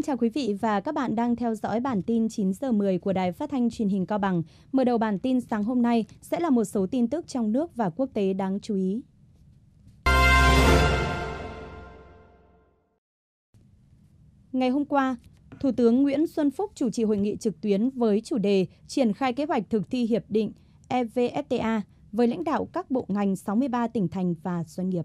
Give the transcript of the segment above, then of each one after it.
Xin chào quý vị và các bạn đang theo dõi bản tin 9 giờ 10 của Đài Phát thanh Truyền hình Cao Bằng. Mở đầu bản tin sáng hôm nay sẽ là một số tin tức trong nước và quốc tế đáng chú ý. Ngày hôm qua, Thủ tướng Nguyễn Xuân Phúc chủ trì hội nghị trực tuyến với chủ đề triển khai kế hoạch thực thi hiệp định EVFTA với lãnh đạo các bộ ngành 63 tỉnh thành và doanh nghiệp.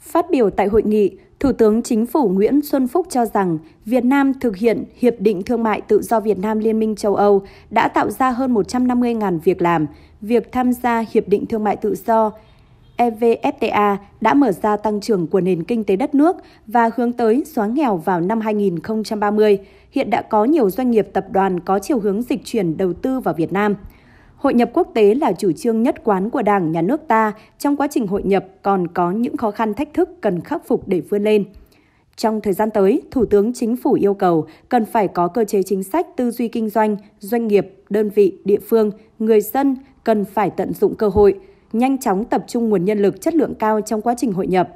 Phát biểu tại hội nghị, Thủ tướng Chính phủ Nguyễn Xuân Phúc cho rằng Việt Nam thực hiện Hiệp định Thương mại Tự do Việt Nam Liên minh châu Âu đã tạo ra hơn 150.000 việc làm. Việc tham gia Hiệp định Thương mại Tự do EVFTA đã mở ra tăng trưởng của nền kinh tế đất nước và hướng tới xóa nghèo vào năm 2030. Hiện đã có nhiều doanh nghiệp tập đoàn có chiều hướng dịch chuyển đầu tư vào Việt Nam. Hội nhập quốc tế là chủ trương nhất quán của Đảng, Nhà nước ta, trong quá trình hội nhập còn có những khó khăn thách thức cần khắc phục để vươn lên. Trong thời gian tới, Thủ tướng Chính phủ yêu cầu cần phải có cơ chế chính sách tư duy kinh doanh, doanh nghiệp, đơn vị, địa phương, người dân cần phải tận dụng cơ hội, nhanh chóng tập trung nguồn nhân lực chất lượng cao trong quá trình hội nhập,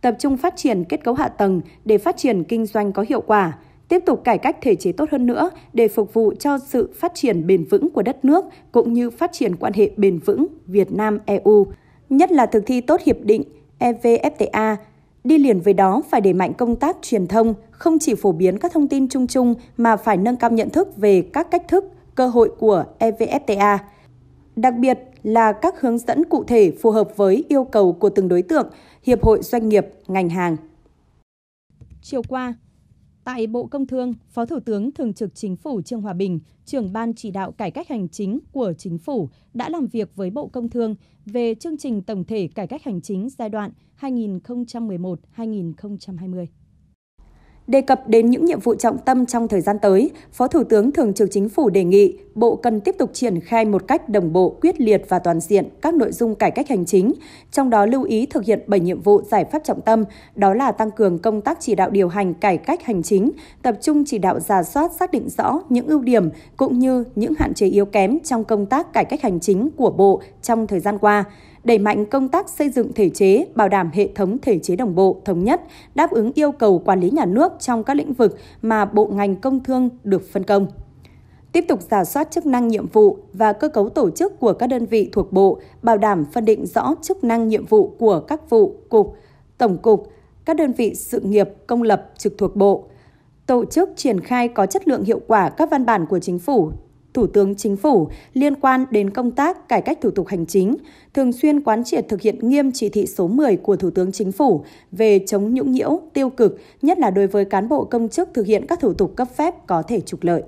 tập trung phát triển kết cấu hạ tầng để phát triển kinh doanh có hiệu quả – tiếp tục cải cách thể chế tốt hơn nữa để phục vụ cho sự phát triển bền vững của đất nước cũng như phát triển quan hệ bền vững Việt Nam EU, nhất là thực thi tốt hiệp định EVFTA. Đi liền với đó phải đẩy mạnh công tác truyền thông, không chỉ phổ biến các thông tin chung chung mà phải nâng cao nhận thức về các cách thức, cơ hội của EVFTA. Đặc biệt là các hướng dẫn cụ thể phù hợp với yêu cầu của từng đối tượng, hiệp hội doanh nghiệp, ngành hàng. Chiều qua, Tại Bộ Công Thương, Phó Thủ tướng Thường trực Chính phủ Trương Hòa Bình, trưởng Ban chỉ đạo cải cách hành chính của Chính phủ đã làm việc với Bộ Công Thương về chương trình tổng thể cải cách hành chính giai đoạn 2011-2020. Đề cập đến những nhiệm vụ trọng tâm trong thời gian tới, Phó Thủ tướng Thường trực Chính phủ đề nghị Bộ cần tiếp tục triển khai một cách đồng bộ, quyết liệt và toàn diện các nội dung cải cách hành chính, trong đó lưu ý thực hiện 7 nhiệm vụ giải pháp trọng tâm, đó là tăng cường công tác chỉ đạo điều hành cải cách hành chính, tập trung chỉ đạo giả soát xác định rõ những ưu điểm cũng như những hạn chế yếu kém trong công tác cải cách hành chính của Bộ trong thời gian qua – đẩy mạnh công tác xây dựng thể chế, bảo đảm hệ thống thể chế đồng bộ, thống nhất, đáp ứng yêu cầu quản lý nhà nước trong các lĩnh vực mà bộ ngành công thương được phân công tiếp tục giả soát chức năng nhiệm vụ và cơ cấu tổ chức của các đơn vị thuộc bộ, bảo đảm phân định rõ chức năng nhiệm vụ của các vụ, cục, tổng cục, các đơn vị sự nghiệp công lập trực thuộc bộ, tổ chức triển khai có chất lượng hiệu quả các văn bản của chính phủ Thủ tướng Chính phủ liên quan đến công tác cải cách thủ tục hành chính, thường xuyên quán triệt thực hiện nghiêm chỉ thị số 10 của Thủ tướng Chính phủ về chống nhũng nhiễu, tiêu cực, nhất là đối với cán bộ công chức thực hiện các thủ tục cấp phép có thể trục lợi.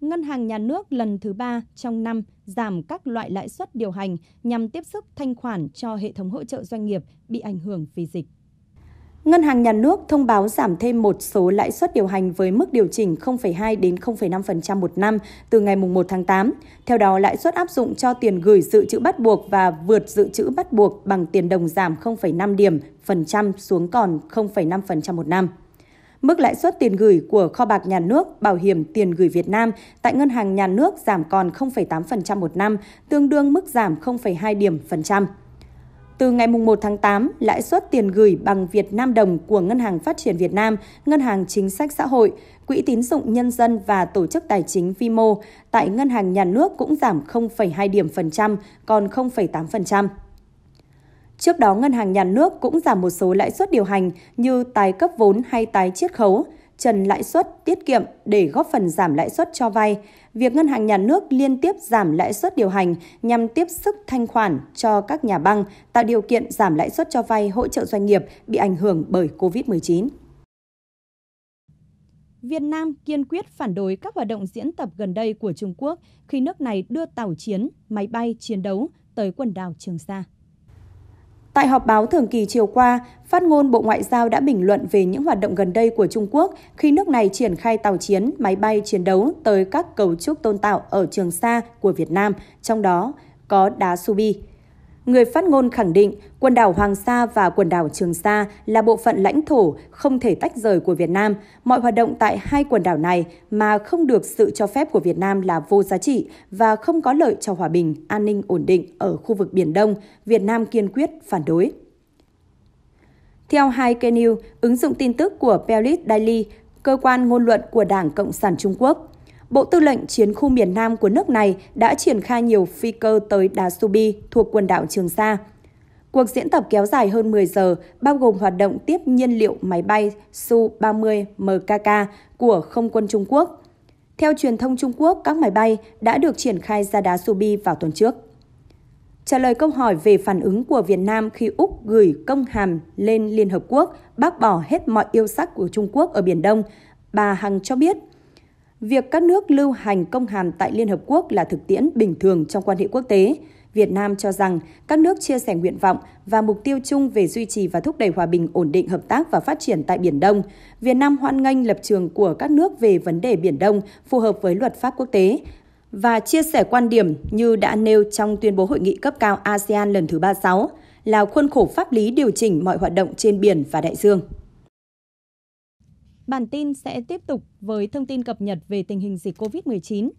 Ngân hàng nhà nước lần thứ ba trong năm giảm các loại lãi suất điều hành nhằm tiếp sức thanh khoản cho hệ thống hỗ trợ doanh nghiệp bị ảnh hưởng vì dịch. Ngân hàng nhà nước thông báo giảm thêm một số lãi suất điều hành với mức điều chỉnh 0,2 đến 0,5% một năm từ ngày 1 tháng 8. Theo đó, lãi suất áp dụng cho tiền gửi dự trữ bắt buộc và vượt dự trữ bắt buộc bằng tiền đồng giảm 0,5 điểm phần trăm xuống còn 0,5% một năm. Mức lãi suất tiền gửi của kho bạc nhà nước, bảo hiểm tiền gửi Việt Nam tại ngân hàng nhà nước giảm còn 0,8% một năm, tương đương mức giảm 0,2 điểm phần trăm. Từ ngày 1 tháng 8, lãi suất tiền gửi bằng Việt Nam đồng của Ngân hàng Phát triển Việt Nam, Ngân hàng Chính sách Xã hội, Quỹ tín dụng Nhân dân và Tổ chức Tài chính Vimo tại Ngân hàng Nhà nước cũng giảm 0,2 điểm phần trăm, còn 0,8%. Trước đó, Ngân hàng Nhà nước cũng giảm một số lãi suất điều hành như tái cấp vốn hay tái chiết khấu – trần lãi suất tiết kiệm để góp phần giảm lãi suất cho vay. Việc ngân hàng nhà nước liên tiếp giảm lãi suất điều hành nhằm tiếp sức thanh khoản cho các nhà băng, tạo điều kiện giảm lãi suất cho vay hỗ trợ doanh nghiệp bị ảnh hưởng bởi COVID-19. Việt Nam kiên quyết phản đối các hoạt động diễn tập gần đây của Trung Quốc khi nước này đưa tàu chiến, máy bay chiến đấu tới quần đảo Trường Sa. Tại họp báo thường kỳ chiều qua, phát ngôn Bộ Ngoại giao đã bình luận về những hoạt động gần đây của Trung Quốc khi nước này triển khai tàu chiến, máy bay chiến đấu tới các cấu trúc tôn tạo ở Trường Sa của Việt Nam, trong đó có đá Subi. Người phát ngôn khẳng định quần đảo Hoàng Sa và quần đảo Trường Sa là bộ phận lãnh thổ không thể tách rời của Việt Nam. Mọi hoạt động tại hai quần đảo này mà không được sự cho phép của Việt Nam là vô giá trị và không có lợi cho hòa bình, an ninh ổn định ở khu vực Biển Đông. Việt Nam kiên quyết phản đối. Theo hai kênh news, ứng dụng tin tức của Pelit Daily, cơ quan ngôn luận của Đảng Cộng sản Trung Quốc, Bộ Tư lệnh Chiến khu miền Nam của nước này đã triển khai nhiều phi cơ tới Đá Subi thuộc quần đảo Trường Sa. Cuộc diễn tập kéo dài hơn 10 giờ, bao gồm hoạt động tiếp nhiên liệu máy bay Su-30 MKK của Không quân Trung Quốc. Theo truyền thông Trung Quốc, các máy bay đã được triển khai ra đá Subi vào tuần trước. Trả lời câu hỏi về phản ứng của Việt Nam khi Úc gửi công hàm lên Liên Hợp Quốc bác bỏ hết mọi yêu sách của Trung Quốc ở Biển Đông, bà Hằng cho biết Việc các nước lưu hành công hàm tại Liên Hợp Quốc là thực tiễn bình thường trong quan hệ quốc tế. Việt Nam cho rằng các nước chia sẻ nguyện vọng và mục tiêu chung về duy trì và thúc đẩy hòa bình, ổn định, hợp tác và phát triển tại Biển Đông. Việt Nam hoan nghênh lập trường của các nước về vấn đề Biển Đông phù hợp với luật pháp quốc tế và chia sẻ quan điểm như đã nêu trong tuyên bố hội nghị cấp cao ASEAN lần thứ 36 là khuôn khổ pháp lý điều chỉnh mọi hoạt động trên biển và đại dương. Bản tin sẽ tiếp tục với thông tin cập nhật về tình hình dịch COVID-19.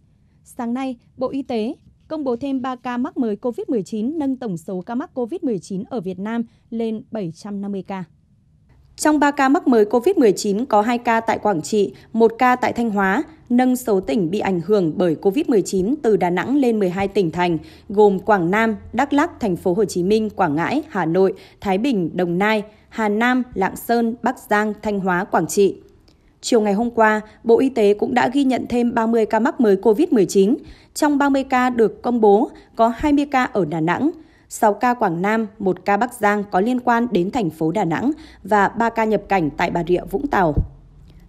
Sáng nay, Bộ Y tế công bố thêm 3 ca mắc mới COVID-19 nâng tổng số ca mắc COVID-19 ở Việt Nam lên 750 ca. Trong 3 ca mắc mới COVID-19 có 2 ca tại Quảng Trị, 1 ca tại Thanh Hóa, nâng số tỉnh bị ảnh hưởng bởi COVID-19 từ Đà Nẵng lên 12 tỉnh thành, gồm Quảng Nam, Đắk Lắk, Thành phố Hồ Chí Minh, Quảng Ngãi, Hà Nội, Thái Bình, Đồng Nai, Hà Nam, Lạng Sơn, Bắc Giang, Thanh Hóa, Quảng Trị. Chiều ngày hôm qua, Bộ Y tế cũng đã ghi nhận thêm 30 ca mắc mới COVID-19. Trong 30 ca được công bố, có 20 ca ở Đà Nẵng, 6 ca Quảng Nam, 1 ca Bắc Giang có liên quan đến thành phố Đà Nẵng và 3 ca nhập cảnh tại Bà Rịa, Vũng Tàu.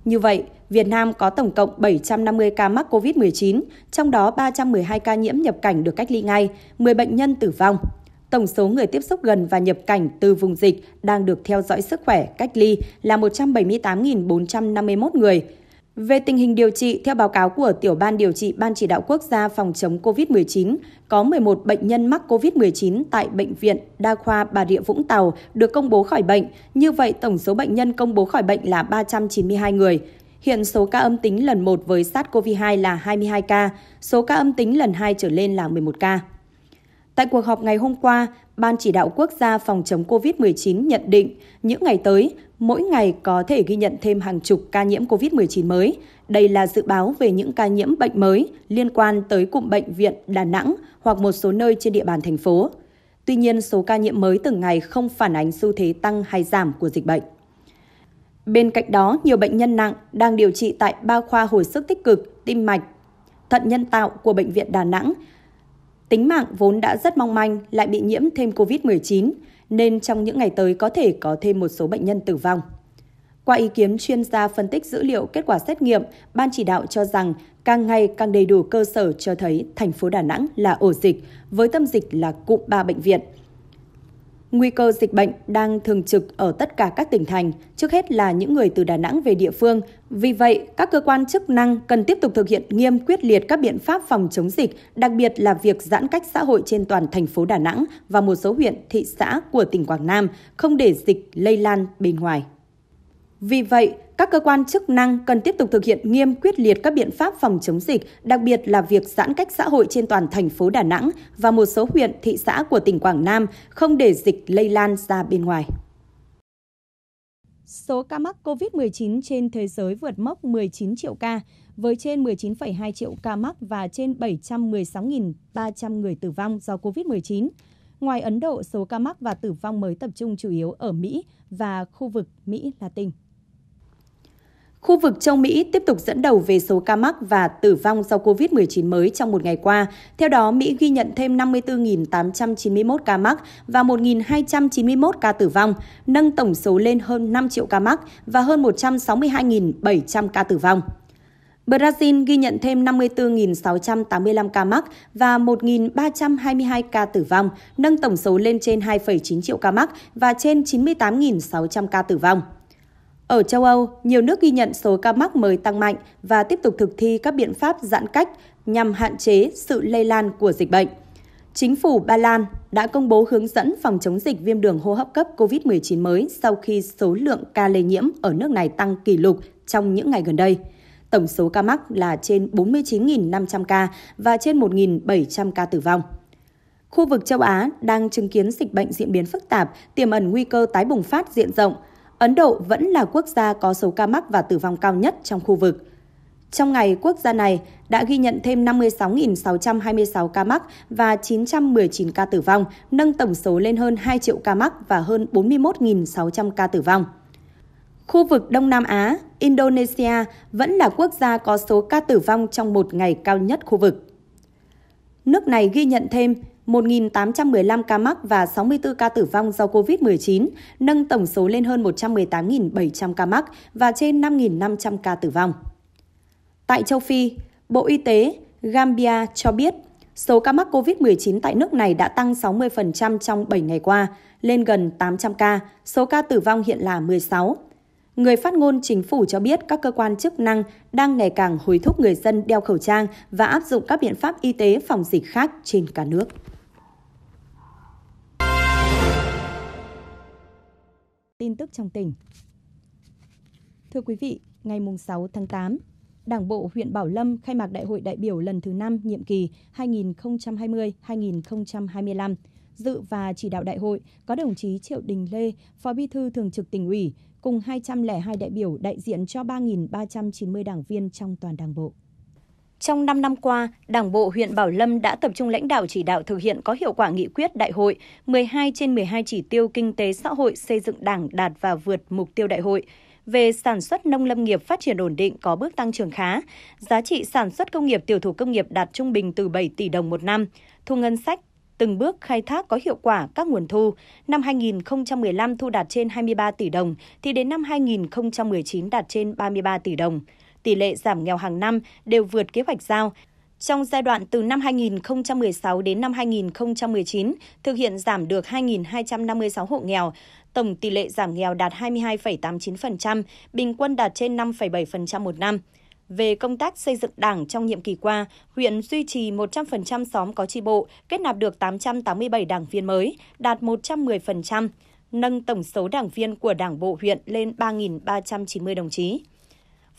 Như vậy, Việt Nam có tổng cộng 750 ca mắc COVID-19, trong đó 312 ca nhiễm nhập cảnh được cách ly ngay, 10 bệnh nhân tử vong. Tổng số người tiếp xúc gần và nhập cảnh từ vùng dịch đang được theo dõi sức khỏe, cách ly là 178.451 người. Về tình hình điều trị, theo báo cáo của Tiểu ban điều trị Ban chỉ đạo quốc gia phòng chống COVID-19, có 11 bệnh nhân mắc COVID-19 tại Bệnh viện Đa khoa Bà Rịa Vũng Tàu được công bố khỏi bệnh. Như vậy, tổng số bệnh nhân công bố khỏi bệnh là 392 người. Hiện số ca âm tính lần 1 với SARS-CoV-2 là 22 ca, số ca âm tính lần 2 trở lên là 11 ca. Tại cuộc họp ngày hôm qua, Ban chỉ đạo quốc gia phòng chống COVID-19 nhận định những ngày tới, mỗi ngày có thể ghi nhận thêm hàng chục ca nhiễm COVID-19 mới. Đây là dự báo về những ca nhiễm bệnh mới liên quan tới cụm bệnh viện Đà Nẵng hoặc một số nơi trên địa bàn thành phố. Tuy nhiên, số ca nhiễm mới từng ngày không phản ánh xu thế tăng hay giảm của dịch bệnh. Bên cạnh đó, nhiều bệnh nhân nặng đang điều trị tại ba khoa hồi sức tích cực, tim mạch, thận nhân tạo của Bệnh viện Đà Nẵng tính mạng vốn đã rất mong manh lại bị nhiễm thêm COVID-19, nên trong những ngày tới có thể có thêm một số bệnh nhân tử vong. Qua ý kiến chuyên gia phân tích dữ liệu kết quả xét nghiệm, ban chỉ đạo cho rằng càng ngày càng đầy đủ cơ sở cho thấy thành phố Đà Nẵng là ổ dịch, với tâm dịch là cụm ba bệnh viện – Nguy cơ dịch bệnh đang thường trực ở tất cả các tỉnh thành, trước hết là những người từ Đà Nẵng về địa phương. Vì vậy, các cơ quan chức năng cần tiếp tục thực hiện nghiêm quyết liệt các biện pháp phòng chống dịch, đặc biệt là việc giãn cách xã hội trên toàn thành phố Đà Nẵng và một số huyện, thị xã của tỉnh Quảng Nam, không để dịch lây lan bên ngoài. Vì vậy, các cơ quan chức năng cần tiếp tục thực hiện nghiêm quyết liệt các biện pháp phòng chống dịch, đặc biệt là việc giãn cách xã hội trên toàn thành phố Đà Nẵng và một số huyện, thị xã của tỉnh Quảng Nam, không để dịch lây lan ra bên ngoài. Số ca mắc COVID-19 trên thế giới vượt mốc 19 triệu ca, với trên 19,2 triệu ca mắc và trên 716.300 người tử vong do COVID-19. Ngoài Ấn Độ, số ca mắc và tử vong mới tập trung chủ yếu ở Mỹ và khu vực Mỹ Latin. Khu vực châu Mỹ tiếp tục dẫn đầu về số ca mắc và tử vong do COVID-19 mới trong một ngày qua. Theo đó, Mỹ ghi nhận thêm 54.891 ca mắc và 1.291 ca tử vong, nâng tổng số lên hơn 5 triệu ca mắc và hơn 162.700 ca tử vong. Brazil ghi nhận thêm 54.685 ca mắc và 1.322 ca tử vong, nâng tổng số lên trên 2,9 triệu ca mắc và trên 98.600 ca tử vong. Ở châu Âu, nhiều nước ghi nhận số ca mắc mới tăng mạnh và tiếp tục thực thi các biện pháp giãn cách nhằm hạn chế sự lây lan của dịch bệnh. Chính phủ Ba Lan đã công bố hướng dẫn phòng chống dịch viêm đường hô hấp cấp COVID-19 mới sau khi số lượng ca lây nhiễm ở nước này tăng kỷ lục trong những ngày gần đây. Tổng số ca mắc là trên 49.500 ca và trên 1.700 ca tử vong. Khu vực châu Á đang chứng kiến dịch bệnh diễn biến phức tạp, tiềm ẩn nguy cơ tái bùng phát diện rộng – Ấn Độ vẫn là quốc gia có số ca mắc và tử vong cao nhất trong khu vực. Trong ngày, quốc gia này đã ghi nhận thêm 56.626 ca mắc và 919 ca tử vong, nâng tổng số lên hơn 2 triệu ca mắc và hơn 41.600 ca tử vong. Khu vực Đông Nam Á, Indonesia vẫn là quốc gia có số ca tử vong trong một ngày cao nhất khu vực. Nước này ghi nhận thêm 1.815 ca mắc và 64 ca tử vong do COVID-19, nâng tổng số lên hơn 118.700 ca mắc và trên 5.500 ca tử vong. Tại châu Phi, Bộ Y tế Gambia cho biết số ca mắc COVID-19 tại nước này đã tăng 60% trong 7 ngày qua, lên gần 800 ca, số ca tử vong hiện là 16. Người phát ngôn chính phủ cho biết các cơ quan chức năng đang ngày càng hối thúc người dân đeo khẩu trang và áp dụng các biện pháp y tế phòng dịch khác trên cả nước. Tin tức trong tỉnh. Thưa quý vị, ngày 6 tháng 8, Đảng bộ huyện Bảo Lâm khai mạc Đại hội đại biểu lần thứ 5 nhiệm kỳ 2020-2025. Dự và chỉ đạo đại hội có đồng chí Triệu Đình Lê, Phó Bí thư Thường trực tỉnh ủy, cùng 202 đại biểu đại diện cho 3.390 đảng viên trong toàn đảng bộ. Trong 5 năm qua, Đảng bộ huyện Bảo Lâm đã tập trung lãnh đạo chỉ đạo thực hiện có hiệu quả nghị quyết đại hội 12 trên 12 chỉ tiêu kinh tế xã hội xây dựng Đảng đạt và vượt mục tiêu đại hội về sản xuất nông lâm nghiệp phát triển ổn định có bước tăng trưởng khá. Giá trị sản xuất công nghiệp tiểu thủ công nghiệp đạt trung bình từ 7 tỷ đồng một năm, thu ngân sách từng bước khai thác có hiệu quả các nguồn thu. Năm 2015 thu đạt trên 23 tỷ đồng, thì đến năm 2019 đạt trên 33 tỷ đồng tỷ lệ giảm nghèo hàng năm đều vượt kế hoạch giao. Trong giai đoạn từ năm 2016 đến năm 2019, thực hiện giảm được 2.256 hộ nghèo, tổng tỷ lệ giảm nghèo đạt 22,89%, bình quân đạt trên 5,7% một năm. Về công tác xây dựng đảng trong nhiệm kỳ qua, huyện duy trì 100% xóm có tri bộ, kết nạp được 887 đảng viên mới, đạt 110%, nâng tổng số đảng viên của đảng bộ huyện lên 3.390 đồng chí.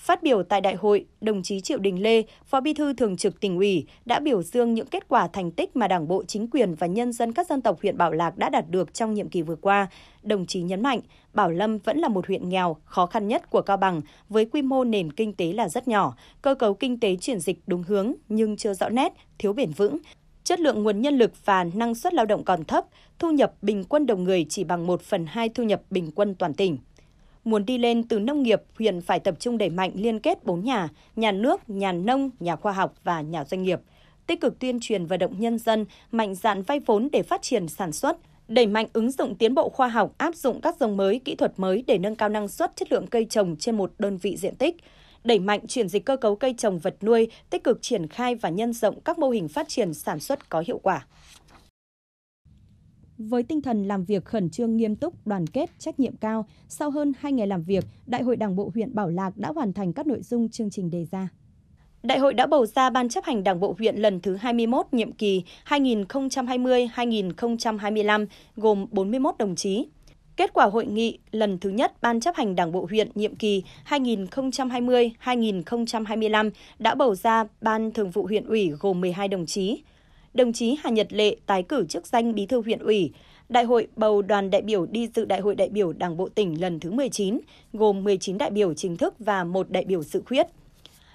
Phát biểu tại đại hội, đồng chí Triệu Đình Lê, Phó Bí thư Thường trực tỉnh ủy, đã biểu dương những kết quả thành tích mà Đảng bộ, chính quyền và nhân dân các dân tộc huyện Bảo Lạc đã đạt được trong nhiệm kỳ vừa qua. Đồng chí nhấn mạnh, Bảo Lâm vẫn là một huyện nghèo, khó khăn nhất của Cao Bằng, với quy mô nền kinh tế là rất nhỏ, cơ cấu kinh tế chuyển dịch đúng hướng nhưng chưa rõ nét, thiếu bền vững, chất lượng nguồn nhân lực và năng suất lao động còn thấp, thu nhập bình quân đầu người chỉ bằng 1 phần 2 thu nhập bình quân toàn tỉnh. Muốn đi lên từ nông nghiệp, huyện phải tập trung đẩy mạnh liên kết bốn nhà, nhà nước, nhà nông, nhà khoa học và nhà doanh nghiệp. Tích cực tuyên truyền vận động nhân dân, mạnh dạn vay vốn để phát triển sản xuất, đẩy mạnh ứng dụng tiến bộ khoa học, áp dụng các giống mới, kỹ thuật mới để nâng cao năng suất chất lượng cây trồng trên một đơn vị diện tích đẩy mạnh chuyển dịch cơ cấu cây trồng vật nuôi, tích cực triển khai và nhân rộng các mô hình phát triển sản xuất có hiệu quả. Với tinh thần làm việc khẩn trương nghiêm túc, đoàn kết, trách nhiệm cao, sau hơn 2 ngày làm việc, Đại hội Đảng bộ huyện Bảo Lạc đã hoàn thành các nội dung chương trình đề ra. Đại hội đã bầu ra Ban chấp hành Đảng bộ huyện lần thứ 21 nhiệm kỳ 2020-2025 gồm 41 đồng chí. Kết quả hội nghị lần thứ nhất Ban chấp hành Đảng bộ huyện nhiệm kỳ 2020-2025 đã bầu ra Ban thường vụ huyện ủy gồm 12 đồng chí đồng chí Hà Nhật Lệ tái cử chức danh Bí thư huyện ủy. Đại hội bầu đoàn đại biểu đi dự Đại hội đại biểu Đảng bộ tỉnh lần thứ 19, gồm 19 đại biểu chính thức và một đại biểu dự khuyết.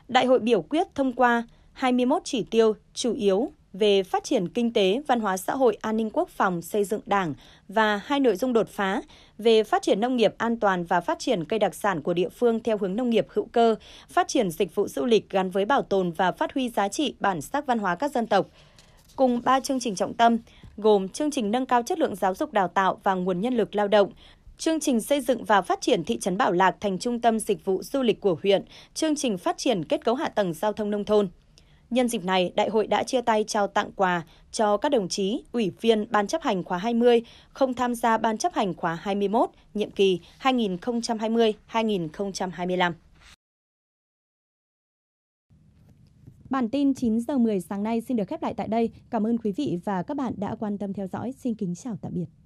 Đại hội biểu quyết thông qua 21 chỉ tiêu chủ yếu về phát triển kinh tế, văn hóa xã hội, an ninh quốc phòng, xây dựng Đảng và hai nội dung đột phá về phát triển nông nghiệp an toàn và phát triển cây đặc sản của địa phương theo hướng nông nghiệp hữu cơ, phát triển dịch vụ du lịch gắn với bảo tồn và phát huy giá trị bản sắc văn hóa các dân tộc, cùng 3 chương trình trọng tâm gồm chương trình nâng cao chất lượng giáo dục đào tạo và nguồn nhân lực lao động, chương trình xây dựng và phát triển thị trấn Bảo Lạc thành trung tâm dịch vụ du lịch của huyện, chương trình phát triển kết cấu hạ tầng giao thông nông thôn. Nhân dịp này, đại hội đã chia tay trao tặng quà cho các đồng chí, ủy viên Ban chấp hành khóa 20, không tham gia Ban chấp hành khóa 21, nhiệm kỳ 2020-2025. Bản tin 9 giờ 10 sáng nay xin được khép lại tại đây. Cảm ơn quý vị và các bạn đã quan tâm theo dõi. Xin kính chào tạm biệt.